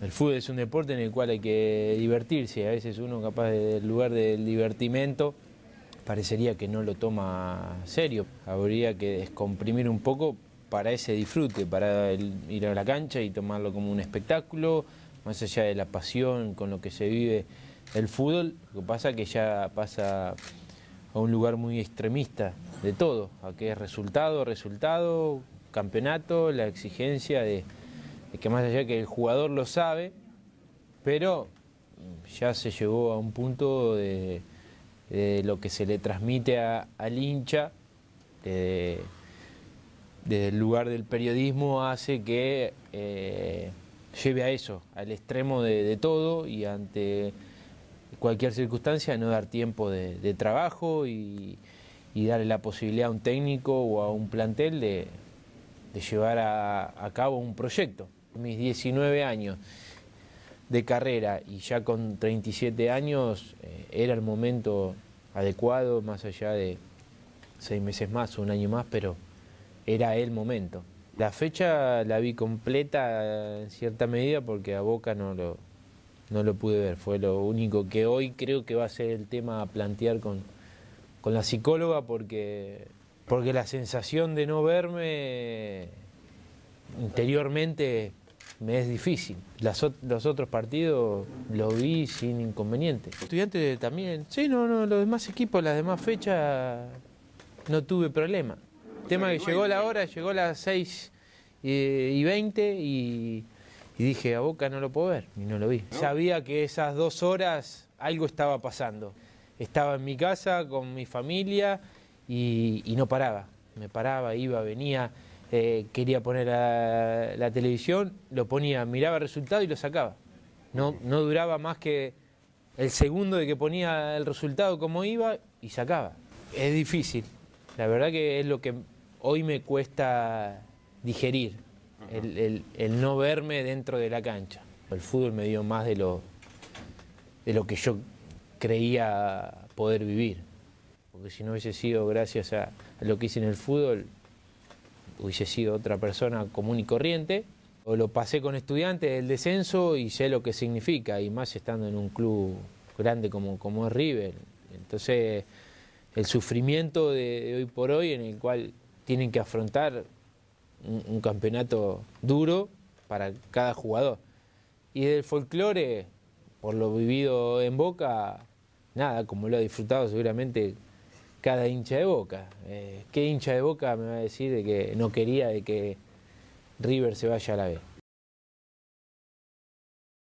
El fútbol es un deporte en el cual hay que divertirse, a veces uno capaz del lugar del divertimento parecería que no lo toma serio. Habría que descomprimir un poco para ese disfrute, para ir a la cancha y tomarlo como un espectáculo, más allá de la pasión con lo que se vive el fútbol, lo que pasa que ya pasa a un lugar muy extremista de todo, a que es resultado, resultado, campeonato, la exigencia de, que más allá que el jugador lo sabe, pero ya se llegó a un punto de, lo que se le transmite al hincha, desde el lugar del periodismo, hace que eh, lleve a eso, al extremo de, todo y ante cualquier circunstancia no dar tiempo de, trabajo y, darle la posibilidad a un técnico o a un plantel de, llevar a cabo un proyecto mis 19 años de carrera y ya con 37 años eh, era el momento adecuado, más allá de seis meses más, un año más, pero era el momento. La fecha la vi completa en cierta medida porque a Boca no lo, no lo pude ver. Fue lo único que hoy creo que va a ser el tema a plantear con, con la psicóloga porque, porque la sensación de no verme interiormente me es difícil. los otros partidos lo vi sin inconveniente. Estudiantes también. Sí, no, no, los demás equipos, las demás fechas, no tuve problema. El tema que llegó la hora, llegó las 6 eh, y 20 y, dije, a Boca no lo puedo ver, y no lo vi. Sabía que esas dos horas algo estaba pasando. Estaba en mi casa con mi familia y no paraba. Me paraba, iba, venía. Eh, quería poner la televisión, lo ponía, miraba el resultado y lo sacaba. No, duraba más que el segundo de que ponía el resultado como iba y sacaba. Es difícil, la verdad que es lo que hoy me cuesta digerir, el, el, no verme dentro de la cancha. El fútbol me dio más de lo, de lo que yo creía poder vivir, porque si no hubiese sido gracias a lo que hice en el fútbol, hubiese sido otra persona común y corriente. O lo pasé con estudiantes del descenso y sé lo que significa, y más estando en un club grande como, como es River. Entonces, el sufrimiento de, hoy por hoy en el cual tienen que afrontar un, un campeonato duro para cada jugador. Y del folclore, por lo vivido en Boca, nada, como lo ha disfrutado seguramente cada hincha de boca. Eh, ¿Qué hincha de boca me va a decir de que no quería de que River se vaya a la vez?